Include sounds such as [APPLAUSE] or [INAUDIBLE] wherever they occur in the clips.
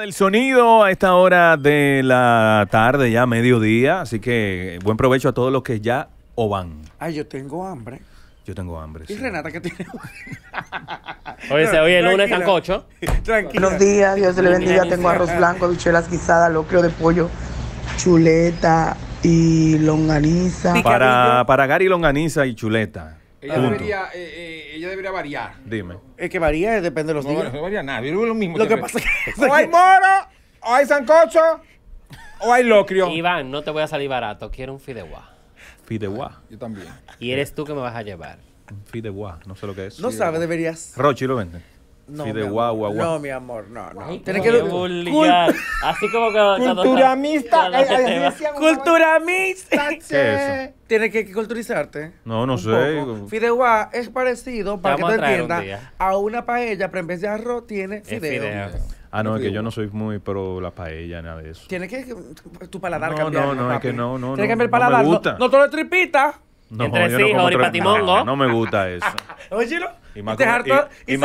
del sonido a esta hora de la tarde, ya mediodía. Así que buen provecho a todos los que ya o van. Ay, yo tengo hambre. Yo tengo hambre. ¿Y Renata qué tiene? Oye, oye el lunes cocho. Tranquilo. Buenos días, Dios le bendiga. Tengo arroz blanco, duchelas guisadas, locrio de pollo, chuleta y longaniza. Para, para Gary Longaniza y chuleta. Ella debería, eh, eh, ella debería variar. Dime. Es que varía, eh, depende de los No, días. no varía nada, yo lo mismo. Lo que pasa que... O hay moro, o hay sancocho, o hay locrio. Iván, no te voy a salir barato. Quiero un fideuá. Fideuá. Yo también. Y eres tú que me vas a llevar. un Fideuá, no sé lo que es. No sabes deberías. Rochi lo vende. No, No, mi amor, no, no. Tienes que Así como que culturamista, culturamista. Tienes que culturizarte. No, no sé. Fideuá es parecido para que te entiendas a una paella, pero en vez de arroz tiene fideo. Ah, no, es que yo no soy muy pro la paella, nada de eso. Tienes que tu paladar cambiar. No, no, es que no, no. Tienes que cambiar el paladar. No, no, no, no, no, no, no, no, no, me [LAUGHS] [LAUGHS] Óyelo. Y más, con, y,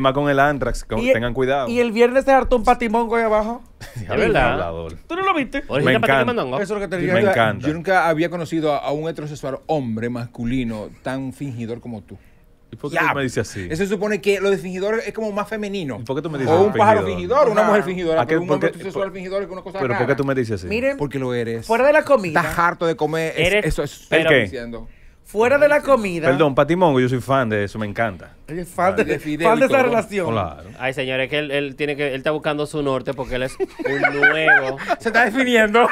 más con, el, y, Antrax, tengan cuidado. Y el viernes se hartó un patimongo ahí abajo. Es [LAUGHS] verdad. ¿Tú no lo viste? Me encanta. Eso es lo que te diría. Yo nunca había conocido a un heterosexual hombre masculino tan fingidor como tú. ¿Y por qué tú me dices así? Eso supone que lo de fingidor es como más femenino. ¿Y por qué tú me dices así? O un pájaro fingidor, una mujer fingidora. Pero un hombre por, fingidor es una cosa ¿Pero por qué tú me dices así? porque lo eres. Fuera de la comida. Estás harto de comer. eso, es qué? Diciendo. Fuera de la comida. Perdón, Patimongo, yo soy fan de eso, me encanta. Es fan de, Fan de esa relación. Claro. Ay, señores, que él, tiene que él está buscando su norte porque él es un [LAUGHS] nuevo. Se está definiendo. [LAUGHS]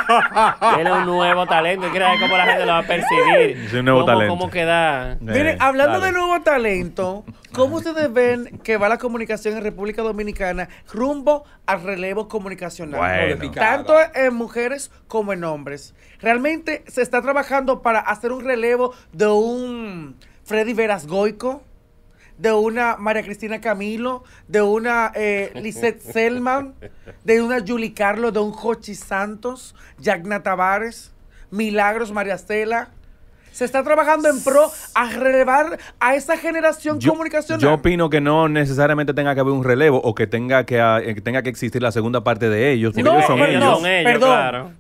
él es un nuevo talento. quiere ver cómo la gente lo va a percibir. [LAUGHS] Es un nuevo talento. Cómo queda. Eh, Miren, hablando de nuevo talento, ¿cómo ustedes ven que va la comunicación en República Dominicana rumbo al relevo comunicacional? Tanto en mujeres como en hombres. Realmente se está trabajando para hacer un relevo de un Freddy Veras Goico, de una María Cristina Camilo, de una eh, [LAUGHS] Lisette Selman, de una Julie Carlos, de un Jochi Santos, Jack Tavares, Milagros María Estela, se está trabajando en pro a relevar a esa generación comunicacional. Yo opino que no necesariamente tenga que haber un relevo o que tenga que, ah, eh, tenga que existir la segunda parte de ellos. no, ellos son ellos.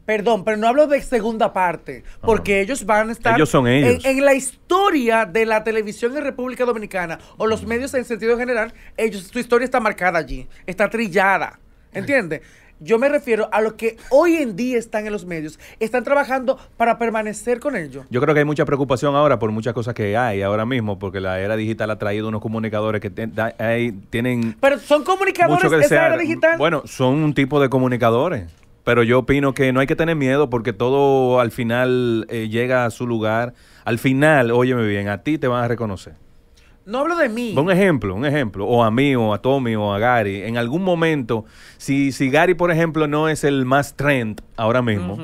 perdón, pero no hablo de segunda parte, porque ellos van a estar son ellos. En, la historia de la televisión en República Dominicana o los medios en sentido general, ellos, su historia está marcada allí, está trillada. ¿Entiendes? Yo me refiero a los que hoy en día están en los medios, están trabajando para permanecer con ellos. Yo creo que hay mucha preocupación ahora por muchas cosas que hay ahora mismo, porque la era digital ha traído unos comunicadores que tienen... Pero son comunicadores esa era digital. Bueno, son un tipo de comunicadores. Pero yo opino que no hay que tener miedo porque todo al final eh, llega a su lugar. Al final, óyeme bien, a ti te van a reconocer. No hablo de mí. Un ejemplo, un ejemplo. O a mí, o a Tommy, o a Gary. En algún momento, si, si Gary, por ejemplo, no es el más trend ahora mismo,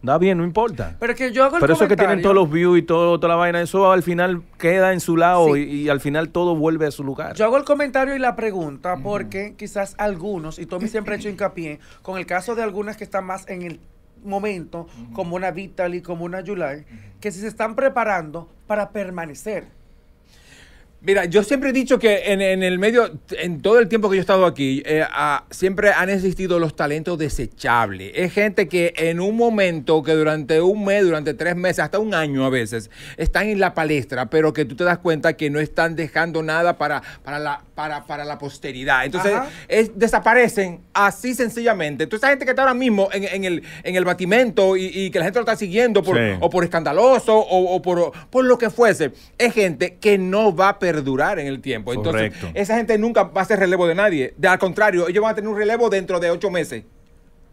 da bien, no importa. Pero que yo hago el Pero eso que tienen todos los views y toda la vaina, eso al final queda en su lado y, al final todo vuelve a su lugar. Yo hago el comentario y la pregunta porque quizás algunos, y Tommy siempre ha hecho hincapié, con el caso de algunas que están más en el momento, como una Vitaly, como una July, que si se están preparando para permanecer. Mira, yo siempre he dicho que en, el medio, en todo el tiempo que yo he estado aquí, eh, siempre han existido los talentos desechables. Es gente que en un momento, que durante un mes, durante tres meses, hasta un año a veces, están en la palestra, pero que tú te das cuenta que no están dejando nada para, para, la, para, la posteridad. Entonces, desaparecen así sencillamente. Entonces, esa gente que está ahora mismo en, el, en el batimento y, que la gente lo está siguiendo por, o por escandaloso o, por, por lo que fuese, es gente que no va a perder perdurar en el tiempo. Entonces, esa gente nunca va a ser relevo de nadie. De, al contrario, ellos van a tener un relevo dentro de ocho meses.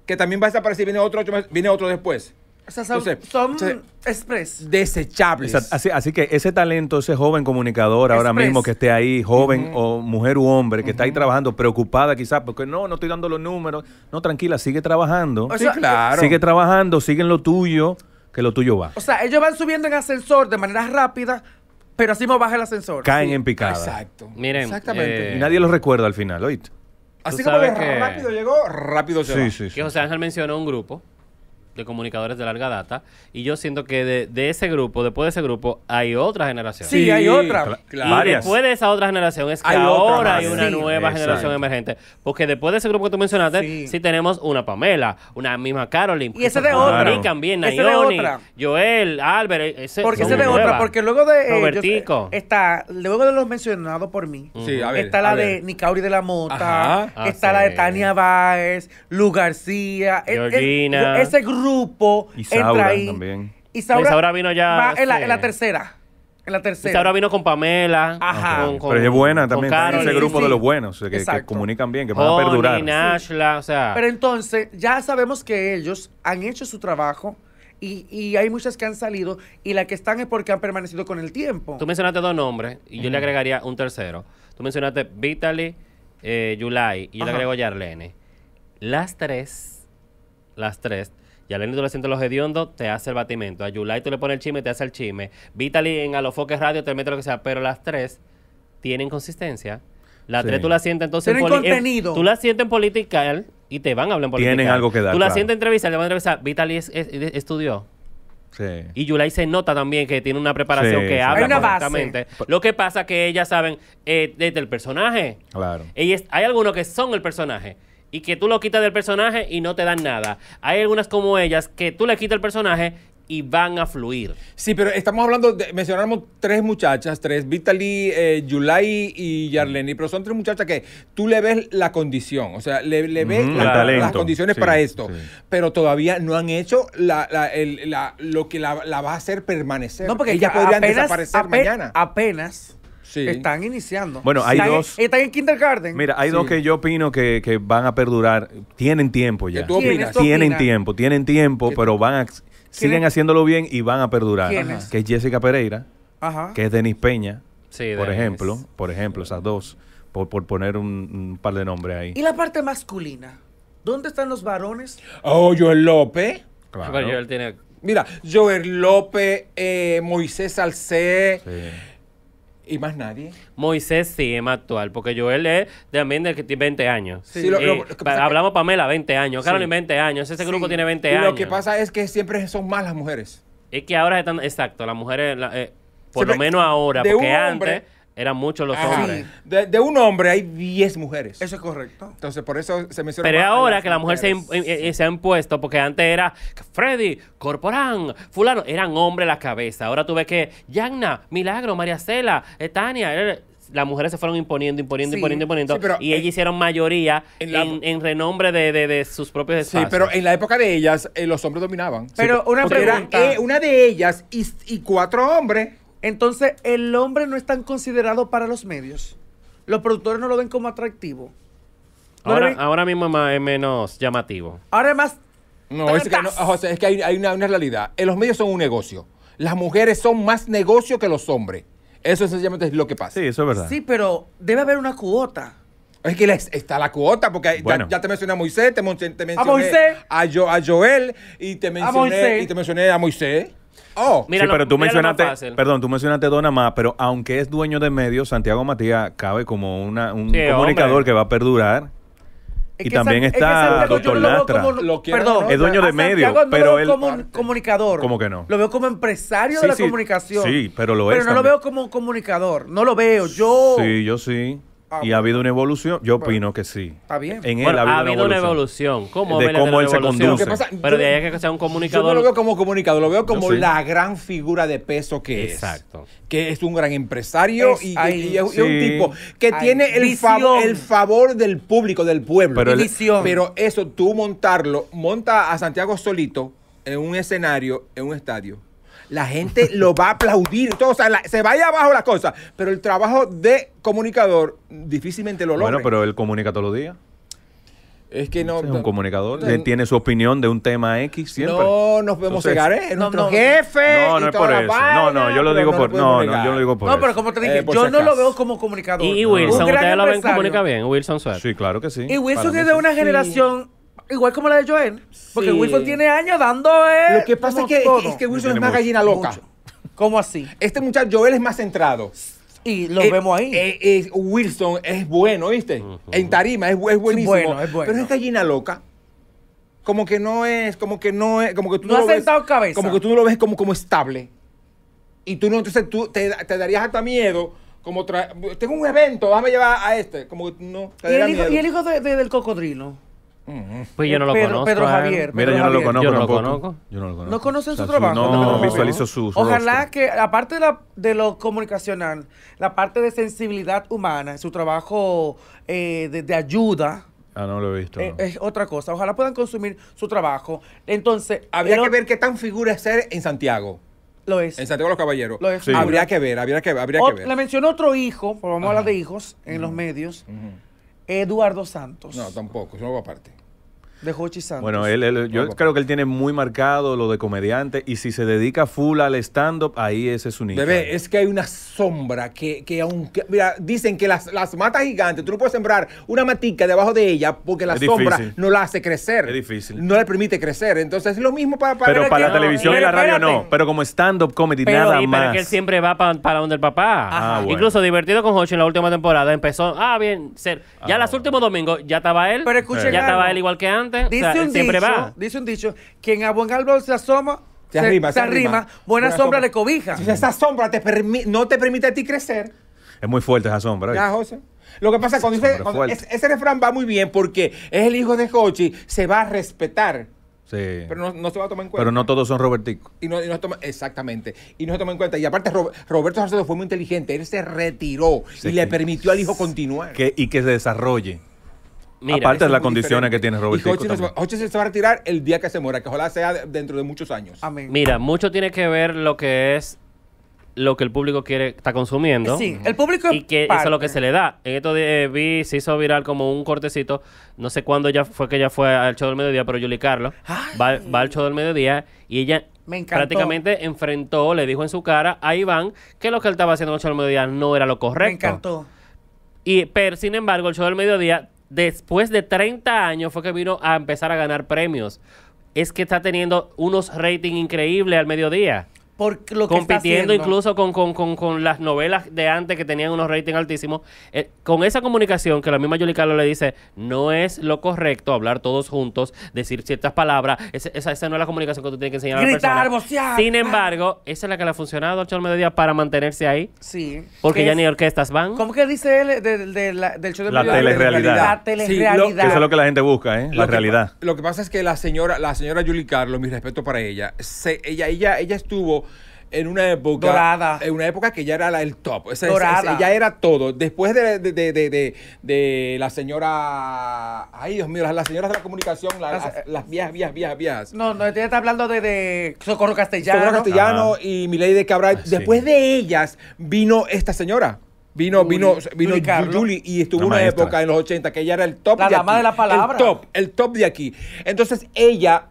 Que también va a desaparecer, viene otro, ocho meses, viene otro después. son, Entonces, son express. Desechables. así, que ese talento, ese joven comunicador ahora mismo que esté ahí, joven o mujer u hombre, que está ahí trabajando, preocupada quizás, porque no, no estoy dando los números. No, tranquila, sigue trabajando. sí, claro. Sigue trabajando, sigue en lo tuyo, que lo tuyo va. O sea, ellos van subiendo en ascensor de manera rápida, pero así me baja el ascensor. Caen en picada. Exacto. Miren, Exactamente. Eh, y nadie los recuerda al final, ¿oíste? Así como rápido llegó, rápido se Sí, sí, sí. Que José Ángel mencionó un grupo de comunicadores de larga data. Y yo siento que de, ese grupo, después de ese grupo, hay otra generación. Sí, hay otra. Claro. después de esa otra generación es que ahora hay una nueva generación emergente. Porque después de ese grupo que tú mencionaste, sí, tenemos una Pamela, una misma Caroline. Y ese de otra. Y también, Nayoni, Joel, Albert. E- ese, porque ese de otra, porque luego de... Robertico. Eh, está, luego de los mencionados por mí, está la de Nicauri de la Mota, ah, está la de Tania Báez, Lu García. E- e- Georgina. ese grupo grupo. Y Saura también. Y Saura, pues vino ya. en, la, tercera. En la tercera. Isaura vino con Pamela. Ajá. pero es buena también. es ese grupo de los buenos que, que comunican bien, que van a perdurar. Nashla, Pero entonces, ya sabemos que ellos han hecho su trabajo. Y, hay muchas que han salido y las que están es porque han permanecido con el tiempo. Tú mencionaste dos nombres y yo le agregaría un tercero. Tú mencionaste Vitaly, eh, Yulai y yo le agrego Yarlene. Las tres, las tres y a Lenny tú la sientes los hediondos, te hace el batimento. A Yulai tú le pones el chisme, te hace el chisme. Vitaly en foques Radio te mete lo que sea. Pero las tres tienen consistencia. Las tres tú la sientes entonces en, contenido. tú la sientes en política y te van a hablar en política. Tienen algo que dar. Tú la sientes en entrevista, te van a entrevistar. Vitaly estudió. Sí. Y Yulai se nota también que tiene una preparación que habla correctamente. Lo que pasa que ellas saben desde eh, el personaje. Claro. hay algunos que son el personaje y que tú lo quitas del personaje y no te dan nada. Hay algunas como ellas que tú le quitas el personaje y van a fluir. Sí, pero estamos hablando, de, mencionamos tres muchachas, tres, Vitaly, eh, Yulai y Yarleni, pero son tres muchachas que tú le ves la condición, o sea, le, le ves las condiciones para esto, pero todavía no han hecho lo que la, va a hacer permanecer. No, porque ellas podrían desaparecer mañana. Apenas están iniciando. Bueno, hay dos. están en kindergarten. Mira, hay dos que yo opino que, van a perdurar. Tienen tiempo ya. tú opinas? Tienen tiempo, tienen tiempo, pero van siguen haciéndolo bien y van a perdurar. Que es Jessica Pereira, que es Denis Peña, sí, por ejemplo. Por ejemplo, esas dos. Por, poner un, par de nombres ahí. ¿Y la parte masculina? ¿Dónde están los varones? Oh, Joel López. Claro. Mira, Joel López, eh, Moisés Salcé. Sí. ¿Y más nadie? Moisés sí es más actual, porque Joel es también de 20 años. Sí, hablamos Pamela, 20 años, Carolyn, 20 años, ese grupo tiene 20 y años. Lo que pasa es que siempre son más las mujeres. Es que ahora están, exacto, las mujeres, eh, por lo menos ahora, porque antes eran muchos los hombres. De, un hombre hay 10 mujeres. Eso es correcto. Entonces, por eso se menciona. Pero ahora que la mujer se, ha impuesto, eh, eh, porque antes era Freddy, Corporán, Fulano, eran hombres la cabeza. Ahora tú ves que Yagna, Milagro, María Cela, eh, Tania. las mujeres se fueron imponiendo, imponiendo, imponiendo, imponiendo. y ellas hicieron mayoría en, renombre de, sus propios Sí, pero en la época de ellas, los hombres dominaban. Pero una pregunta. una de ellas y cuatro hombres. Entonces, el hombre no es tan considerado para los medios. Los productores no lo ven como atractivo. ahora, ahora, mismo es, es, menos llamativo. Ahora es más. No, es que, José, es que hay, una, realidad. Los medios son un negocio. Las mujeres son más negocio que los hombres. Eso sencillamente es lo que pasa. Sí, eso es verdad. Sí, pero debe haber una cuota. Es que está la cuota, porque ya, te mencioné a Moisés, te, mencioné, a, Joel y te mencioné y te mencioné a Moisés. Oh, sí, pero tú mencionaste, perdón, tú mencionaste Dona Ma, pero aunque es dueño de medios, Santiago Matías cabe como una, un comunicador que va a perdurar. y también está Doctor Lastra. perdón, es dueño de medios, pero él como un comunicador. ¿Cómo que no? Lo veo como empresario de la comunicación. Sí, pero lo es. Pero no lo veo como un comunicador. No lo veo. Yo. Sí, yo sí. Ah, y ha habido una evolución. Yo opino que sí. Está bien. En él ha habido, una, evolución. ¿Cómo de cómo él se conduce. pero de ahí que sea un comunicador. Yo no lo veo como comunicador, lo veo como la gran figura de peso que es. Exacto. Que es un gran empresario y, es un tipo que tiene el, el, favor del público, del pueblo. pero eso, tú montarlo, monta a Santiago solito en un escenario, en un estadio la gente [LAUGHS] lo va a aplaudir. Todo, o sea, se vaya abajo la cosa. Pero el trabajo de comunicador difícilmente lo logra. Bueno, pero él comunica todos los días. Es que no. Es un comunicador. tiene su opinión de un tema X siempre. No, nos podemos llegar ¿eh? Es nuestro no, jefe. No, no es por eso. no, no, yo lo digo por. No, no, yo lo digo por. No, pero como te dije, eh, yo no lo veo como comunicador. Y, Wilson, ustedes lo ven comunica bien, Wilson Suárez. Sí, claro que sí. Y Wilson es de una generación igual como la de Joel. Porque Wilson tiene años dando. Eh, lo que pasa es que, Wilson es más gallina loca. ¿Cómo así? Este muchacho Joel es más centrado. Y lo eh, vemos ahí. Eh, Wilson es bueno, ¿viste? En tarima es, es buenísimo. bueno, es bueno. Pero es gallina loca. Como que no es, como que no es, como tú No lo ves. cabeza. Como que tú lo ves como, estable. Y tú no, entonces tú te, darías hasta miedo. Como tengo un evento, a llevar a este. Como que no, y, el hijo, del cocodrilo. Pues eh, yo no lo conozco. Pedro Javier. Mira, yo no lo conozco. Yo no lo conozco. Yo no lo conozco. No conocen su trabajo. No, visualizo su. Ojalá que, aparte de, de lo comunicacional, la parte de sensibilidad humana, su trabajo eh, de, ayuda. Ah, no lo he visto. Eh, es otra cosa. Ojalá puedan consumir su trabajo. Entonces, habría que ver qué tan figura es ser en Santiago. Lo es. En Santiago de los Caballeros. Lo es. Habría que ver, habría que, habría que ver. Le mencionó otro hijo, porque vamos a hablar de hijos en los medios. Eduardo Santos. No, tampoco, yo no va aparte de Hochi Santos. Bueno, él, yo creo que él tiene muy marcado lo de comediante y si se dedica full al stand-up, ahí ese es su nicho. Bebé, es que hay una sombra que, que aunque, mira, dicen que las, matas gigantes, tú no puedes sembrar una matica debajo de ella porque la sombra no la hace crecer. Es difícil. No le permite crecer. Entonces es lo mismo para... para pero para la televisión y la radio no, pero como stand-up comedy nada más. Pero que él siempre va para donde el papá. Ah, Incluso divertido con Hochi en la última temporada empezó, ah, bien, ser. Ya ah, los últimos domingos ya estaba él. Pero escuchen Ya estaba él igual que antes dice un dicho, Dice un dicho, quien a buen árbol se asoma, se, arrima, buena, sombra, le cobija. esa sombra te no te permite a ti crecer. Es muy fuerte esa sombra. Lo que pasa, cuando, ese, refrán va muy bien porque es el hijo de Hochi, se va a respetar. Pero no, se va a tomar en cuenta. Pero no todos son Robertico. Y exactamente. Y no se toma en cuenta. Y aparte, Roberto Salcedo fue muy inteligente. Él se retiró y le permitió al hijo continuar. y que se desarrolle. Aparte de las condiciones que tiene Robertico. Ocho se va a retirar el día que se muera, que ojalá sea dentro de muchos años. Mira, mucho tiene que ver lo que es lo que el público quiere está consumiendo. Sí, el público y que eso es lo que se le da. En esto de, eh, vi se hizo viral como un cortecito, no sé cuándo ya fue que ella fue al show del mediodía, pero Julie Carlos va, al show del mediodía y ella prácticamente enfrentó, le dijo en su cara a Iván que lo que él estaba haciendo en el show del mediodía no era lo correcto. Me encantó. Y, pero sin embargo, el show del mediodía después de 30 años fue que vino a empezar a ganar premios. Es que está teniendo unos ratings increíbles al mediodía. Compitiendo incluso con, con, las novelas de antes que tenían unos rating altísimos. Eh, con esa comunicación que la misma Yuli Carlos le dice, no es lo correcto hablar todos juntos, decir ciertas palabras. esa, esa, no es la comunicación que tú tienes que enseñar a la persona. Sin ah. embargo, esa es la que le ha funcionado al día para mantenerse ahí. Sí. Porque ya ni orquestas van. ¿Cómo que dice él de, de, la, del show de La telerealidad. eso es lo que la gente busca, ¿eh? La realidad. lo que pasa es que la señora, la señora Juli Carlos, mi respeto para ella, se, ella, ella, ella estuvo en una época. Dorada. En una época que ya era la, el top. Esa, Dorada. ya era todo. Después de, de, de, de, la señora. Ay, Dios mío, las, señoras de la comunicación, las, las, las vías vías viejas, No, no, ella está hablando de, Socorro Castellano. Socorro Castellano y Milady de Cabral. Ah, Después de ellas vino esta señora. Vino, vino, vino, Julie y estuvo una época en los 80 que ella era el top. La de dama de la palabra. El top, el top de aquí. Entonces ella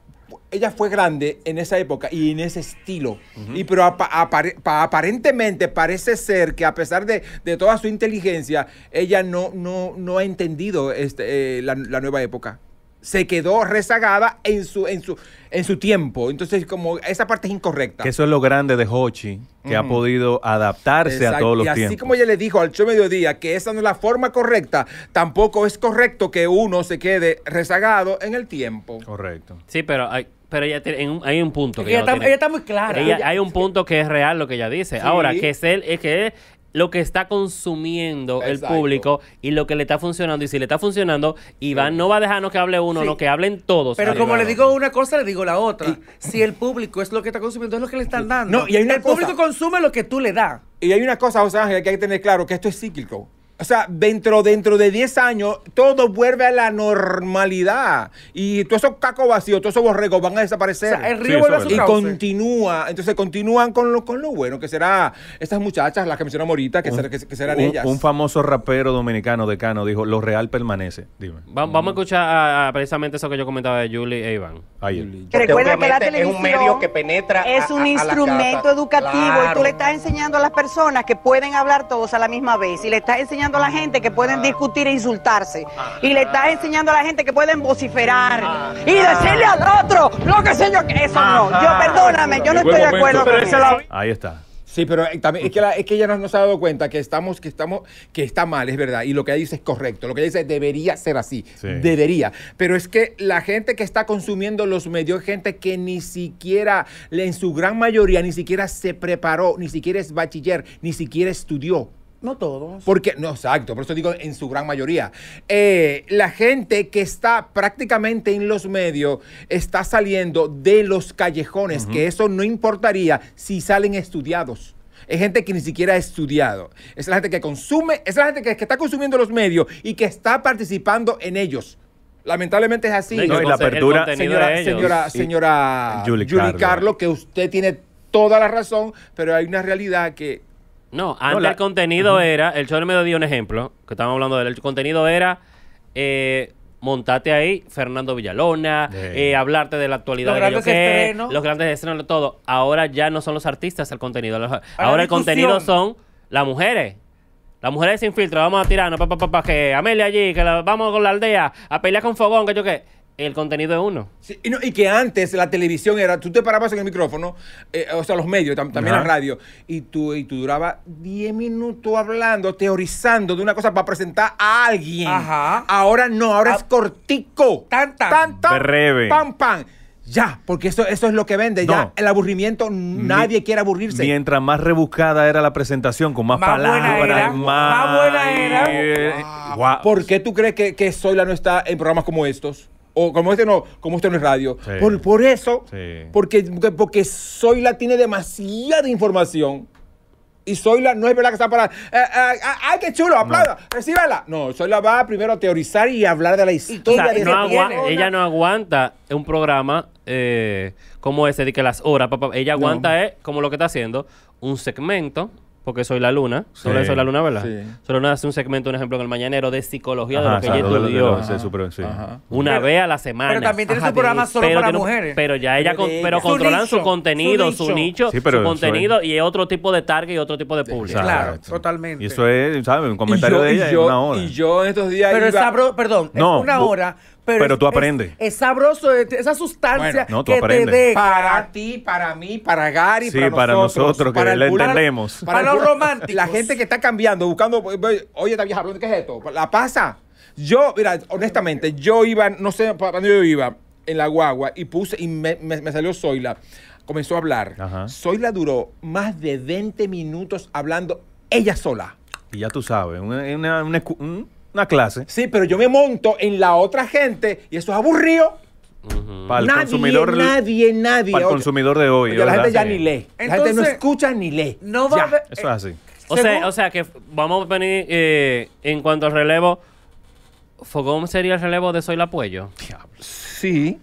ella fue grande en esa época y en ese estilo. Y pero aparentemente parece ser que a pesar de, toda su inteligencia, ella no, no, no ha entendido este, eh, la, nueva época se quedó rezagada en su, en su, en su tiempo. Entonces, como esa parte es incorrecta. Que eso es lo grande de Hochi, que ha podido adaptarse a todos los y así como ella le dijo al show mediodía que esa no es la forma correcta, tampoco es correcto que uno se quede rezagado en el tiempo. Correcto. Sí, pero hay, pero ella hay un punto que ella, está, muy clara. hay un punto que es real lo que ella dice. Ahora, que es él, es que lo que está consumiendo el público y lo que le está funcionando. Y si le está funcionando, Iván no va a dejarnos que hable uno, no, que hablen todos. Pero como le digo una cosa, le digo la otra. si el público es lo que está consumiendo, es lo que le están dando. No, y el público consume lo que tú le das. Y hay una cosa, José Ángel, que hay que tener claro, que esto es cíclico. O sea, dentro, dentro de 10 años, todo vuelve a la normalidad. Y todos esos cacos vacíos, todos esos borregos van a desaparecer. el río a Y continúa. Entonces continúan con lo, con bueno, que será estas muchachas, las que mencionamos ahorita, que, que, serán ellas. Un famoso rapero dominicano, decano, dijo, lo real permanece. vamos a escuchar precisamente eso que yo comentaba de Julie e recuerda que la televisión es un medio que penetra. Es un instrumento educativo y tú le estás enseñando a las personas que pueden hablar todos a la misma vez y le estás enseñando a la gente que pueden ah. discutir e insultarse. Ah. Y le estás enseñando a la gente que pueden vociferar ah. y decirle al otro lo que que Eso no. Yo perdóname, yo no estoy de acuerdo con eso. Ahí está. Sí, pero eh, también es que, es que ella no, ha dado cuenta que estamos, que estamos, que está mal, es verdad. Y lo que ella dice es correcto. Lo que ella dice debería ser así. Debería. Pero es que la gente que está consumiendo los medios, gente que ni siquiera, en su gran mayoría, ni siquiera se preparó, ni siquiera es bachiller, ni siquiera estudió. No todos. Porque, no, exacto, por eso digo en su gran mayoría. Eh, la gente que está prácticamente en los medios está saliendo de los callejones, que eso no importaría si salen estudiados. Es gente que ni siquiera ha estudiado. Es la gente que consume, es la gente que, está consumiendo los medios y que está participando en ellos. Lamentablemente es así. No, la apertura, señora, señora, señora, Carlo, que usted tiene toda la razón, pero hay una realidad que no, antes el contenido era, el show me dio un ejemplo, que estábamos hablando del el contenido era eh, montate ahí, Fernando Villalona, eh, hablarte de la actualidad los de grandes que, los grandes estrenos, todo. Ahora ya no son los artistas el contenido, ahora el contenido son las mujeres. Las mujeres sin filtro, vamos a tirarnos, papá, papá, pa, pa, que Amelia allí, que vamos con la aldea, a pelear con Fogón, que yo qué el contenido es uno. y, que antes la televisión era, tú te parabas en el micrófono, eh, o sea, los medios, también la radio, y tú, y tú durabas 10 minutos hablando, teorizando de una cosa para presentar a alguien. Ajá. Ahora no, ahora ah, es cortico. Tanta, tan. Pam, pam. Ya, porque eso, eso es lo que vende. Ya, el aburrimiento, nadie quiere aburrirse. Mientras más rebuscada era la presentación, con más, palabras, buena era, más, buena era. Eh, ¿Por qué tú crees que, que Soyla no está en programas como estos? o como este no, como este no es radio. Por, por, eso, porque, soy la tiene demasiada información. Y Zoila no es verdad que está para. Eh, eh, ah, ¡Ay, qué chulo! ¡Aplauda! No. No, Zoila va primero a teorizar y hablar de la historia Ella no aguanta un programa eh, como ese de que las horas, Ella aguanta es como lo que está haciendo, un segmento porque soy la luna, solo soy la luna, ¿verdad? Sí. Solo luna hace un segmento, un ejemplo, en el mañanero de psicología de lo que ella estudió. sí. Una vez a la semana. Pero también tiene su programa solo para mujeres. Pero ya ella, pero controlan su contenido, su nicho, su, pero su contenido y otro tipo de target y otro tipo de público. Claro, totalmente. Y eso es, ¿sabes? Un comentario de ella yo, una hora. Y yo en estos días. Pero iba... esa, perdón, no, es una hora pero, tú aprendes. Es, sabroso, esa sustancia no, que aprendes. te Para ti, para mí, para Gary, sí, para, nosotros, que para entendemos. Para, los románticos. La gente que está cambiando, buscando, oye, esta vieja, ¿qué es esto? La pasa. Yo, mira, honestamente, yo iba, no sé para dónde yo iba, en la guagua, y puse, y me, salió Zoila. Comenzó a hablar. Zoila duró más de 20 minutos hablando ella sola. Y ya tú sabes, una, un una clase. Sí, pero yo me monto en la otra gente y eso es aburrido. nadie, consumidor, nadie, nadie. Para el consumidor de hoy. la gente ya ni lee. la gente no escucha ni lee. No va Eso es así. Eh, o sea, que vamos a venir eh, en cuanto al relevo. ¿Fogón sería el relevo de Soy la Diablo. Sí.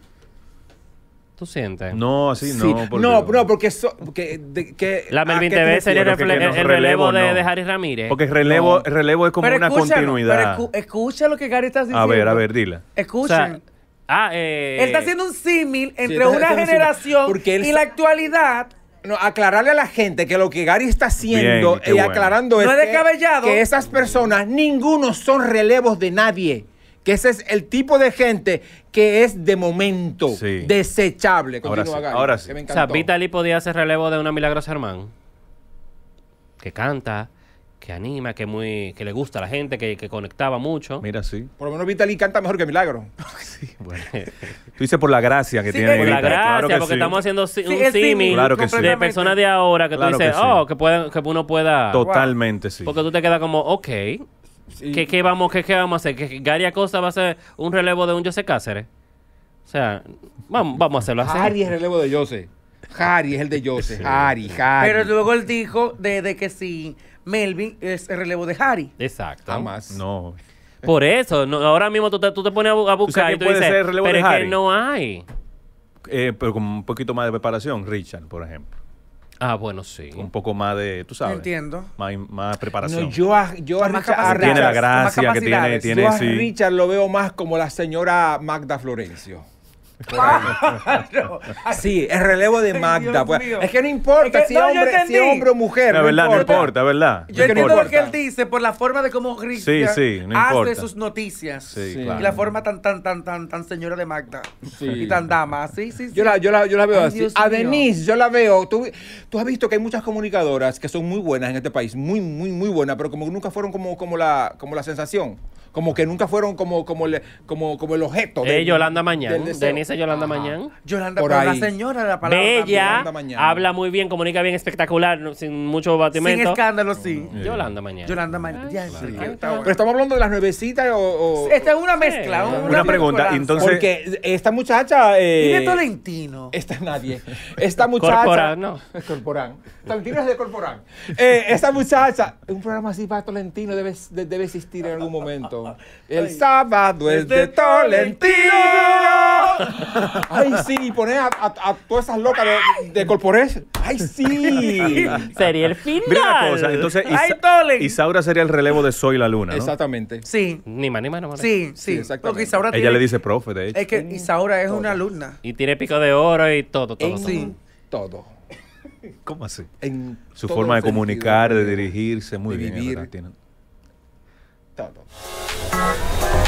No, así no. Porque... No, no, porque, eso de, que, la Melvin TV sería el, relevo de, Harry Ramírez. Porque el relevo, relevo es como una continuidad. Pero escucha lo que Gary está diciendo. A ver, a ver, dila. Escucha. ah, eh, él está haciendo un símil entre una generación y la actualidad. No, aclararle a la gente que lo que Gary está haciendo y aclarando es, que esas personas, ninguno son relevos de nadie que ese es el tipo de gente que es de momento desechable. ahora sí. o sea, Vitaly podía hacer relevo de una milagrosa hermana que canta, que anima, que muy que le gusta a la gente, que, conectaba mucho. Mira, sí. Por lo menos Vitaly canta mejor que Milagro. [LAUGHS] sí, bueno. Tú dices por la gracia que tiene Por la gracia, porque estamos haciendo un simi de personas de ahora que tú dices, oh, que, que uno pueda... Totalmente, sí. Porque tú te quedas como, ok, ¿Qué, vamos, qué, vamos a hacer? ¿Que Gary Acosta va a ser un relevo de un Jose Cáceres? O sea, vamos, a hacerlo así. Harry es el relevo de Jose. Harry es el de Jose. Harry, Harry. Pero luego él dijo de, que si Melvin es el relevo de Harry. Exacto. Ah, más No. Por eso, ahora mismo tú te, tú te pones a, buscar y tú dices, pero es que no hay. Eh, pero con un poquito más de preparación, Richard, por ejemplo. Ah, bueno, sí. Un poco más de, tú sabes. Entiendo. Más, preparación. No, yo a, yo Richard, tiene la gracia que tiene, Richard lo veo más como la señora Magda Florencio. [LAUGHS] sí, el relevo de Magda. Pues. Es que no importa si, hombre, o mujer. La no verdad, importa. no importa, ¿verdad? Yo entiendo lo que él dice por la forma de cómo Rick hace sus noticias. Y la forma tan, tan, tan, tan, tan señora de Magda. Y tan dama. Sí, sí, Yo la, yo la, yo la veo así. a Denise, yo la veo. Tú, tú has visto que hay muchas comunicadoras que son muy buenas en este país. Muy, muy, muy buenas, pero como nunca fueron como, como, la, como la sensación como que nunca fueron como, como, el, como, como el objeto. Eh, de, Yolanda Mañán. Denise Yolanda Mañán. Yolanda, por ahí. la señora la palabra. ella habla muy bien, comunica bien, espectacular, sin mucho batimento. Sin escándalo, sí. Mm, eh. Yolanda Mañán. Yolanda Mañán. Pero estamos hablando de las nuevecitas o... Esta es una mezcla. una, pregunta, entonces... Porque esta muchacha... Eh, de Tolentino? Esta es nadie. Esta muchacha... Corporán, no. Corporán. Tolentino es de Corporán. Eh, esta muchacha... Un programa así para Tolentino debe, debe existir en algún momento. El sábado es, de Tolentino. Ay, sí, poner a, a, todas esas locas de, de Ay, sí. [LAUGHS] sería el final. de la cosa, entonces Isaura sería el relevo de Soy la Luna. ¿no? Exactamente. Sí. Ni más ni más, Sí, sí. exactamente. Ella le dice profe, de hecho. Es que Isaura es una alumna. Y tiene pico de oro y todo, todo. todo. Sí. todo. ¿Cómo así? En Su forma de comunicar, de dirigirse, muy bien. Vivir. Tá bom.